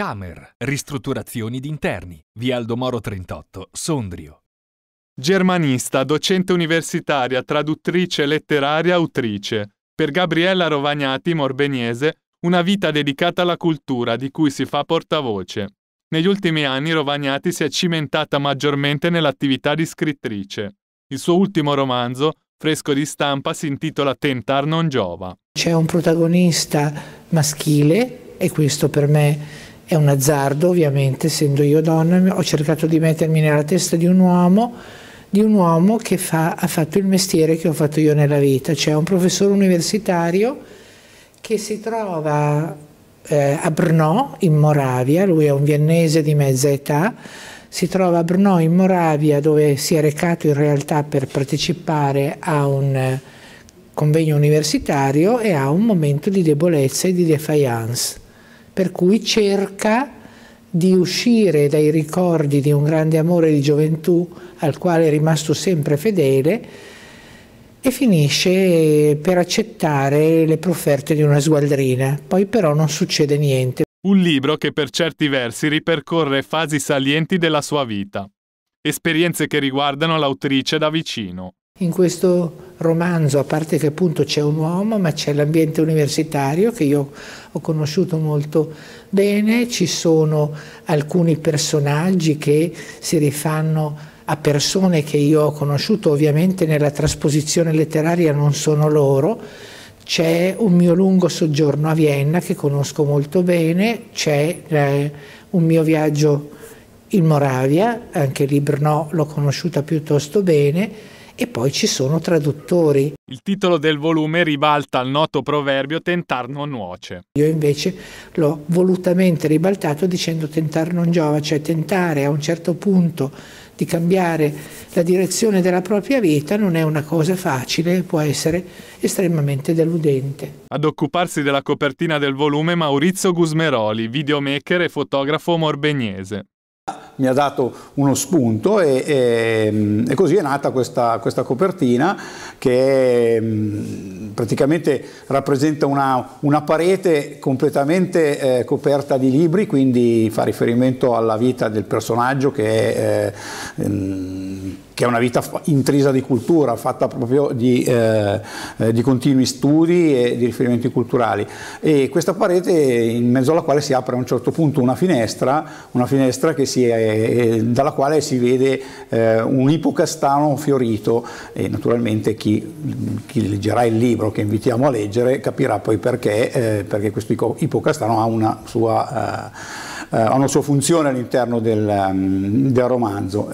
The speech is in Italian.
Camer, ristrutturazioni d'interni. interni, via Aldomoro 38, Sondrio. Germanista, docente universitaria, traduttrice letteraria, autrice. Per Gabriella Rovagnati, morbeniese, una vita dedicata alla cultura, di cui si fa portavoce. Negli ultimi anni Rovagnati si è cimentata maggiormente nell'attività di scrittrice. Il suo ultimo romanzo, fresco di stampa, si intitola Tentar non giova. C'è un protagonista maschile e questo per me è un azzardo ovviamente, essendo io donna, ho cercato di mettermi nella testa di un uomo, di un uomo che fa, ha fatto il mestiere che ho fatto io nella vita, cioè un professore universitario che si trova eh, a Brno in Moravia, lui è un viennese di mezza età, si trova a Brno in Moravia dove si è recato in realtà per partecipare a un eh, convegno universitario e ha un momento di debolezza e di defiance per cui cerca di uscire dai ricordi di un grande amore di gioventù al quale è rimasto sempre fedele e finisce per accettare le profferte di una sgualdrina. Poi però non succede niente. Un libro che per certi versi ripercorre fasi salienti della sua vita, esperienze che riguardano l'autrice da vicino in questo romanzo, a parte che appunto c'è un uomo, ma c'è l'ambiente universitario che io ho conosciuto molto bene, ci sono alcuni personaggi che si rifanno a persone che io ho conosciuto, ovviamente nella trasposizione letteraria non sono loro, c'è un mio lungo soggiorno a Vienna che conosco molto bene, c'è eh, un mio viaggio in Moravia, anche lì Brno l'ho conosciuta piuttosto bene, e poi ci sono traduttori. Il titolo del volume ribalta il noto proverbio tentar non nuoce. Io invece l'ho volutamente ribaltato dicendo tentar non giova, cioè tentare a un certo punto di cambiare la direzione della propria vita non è una cosa facile, può essere estremamente deludente. Ad occuparsi della copertina del volume Maurizio Gusmeroli, videomaker e fotografo morbegnese mi ha dato uno spunto e, e, e così è nata questa, questa copertina che è, mm, praticamente rappresenta una, una parete completamente eh, coperta di libri, quindi fa riferimento alla vita del personaggio che è... Eh, mm, che è una vita intrisa di cultura, fatta proprio di, eh, eh, di, continui studi e di riferimenti culturali. E questa parete in mezzo alla quale si apre a un certo punto una finestra, una finestra è, dalla quale si vede eh, un ipocastano fiorito e naturalmente chi, chi, leggerà il libro che invitiamo a leggere capirà poi perché, eh, perché questo ipocastano ha una sua, eh, eh, una sua funzione all'interno del, mm, del romanzo.